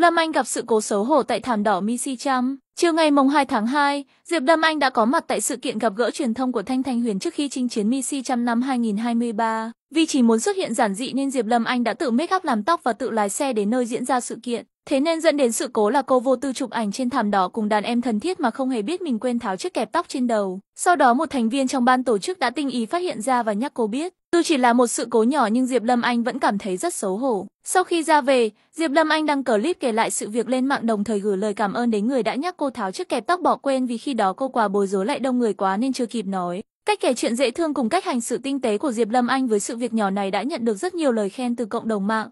Lam Anh gặp sự cố xấu hổ tại thảm đỏ Missy Cham. Chiều ngày mùng 2 tháng 2, Diệp Lâm Anh đã có mặt tại sự kiện gặp gỡ truyền thông của Thanh Thanh Huyền trước khi chinh chiến Missy Cham năm 2023. Vì chỉ muốn xuất hiện giản dị nên Diệp Lâm Anh đã tự make up làm tóc và tự lái xe đến nơi diễn ra sự kiện. Thế nên dẫn đến sự cố là cô vô tư chụp ảnh trên thảm đỏ cùng đàn em thân thiết mà không hề biết mình quên tháo chiếc kẹp tóc trên đầu. Sau đó một thành viên trong ban tổ chức đã tinh ý phát hiện ra và nhắc cô biết. Dù chỉ là một sự cố nhỏ nhưng Diệp Lâm Anh vẫn cảm thấy rất xấu hổ. Sau khi ra về, Diệp Lâm Anh đăng clip kể lại sự việc lên mạng đồng thời gửi lời cảm ơn đến người đã nhắc cô tháo chiếc kẹp tóc bỏ quên vì khi đó cô quá bối rối lại đông người quá nên chưa kịp nói. Cách kể chuyện dễ thương cùng cách hành sự tinh tế của Diệp Lâm Anh với sự việc nhỏ này đã nhận được rất nhiều lời khen từ cộng đồng mạng.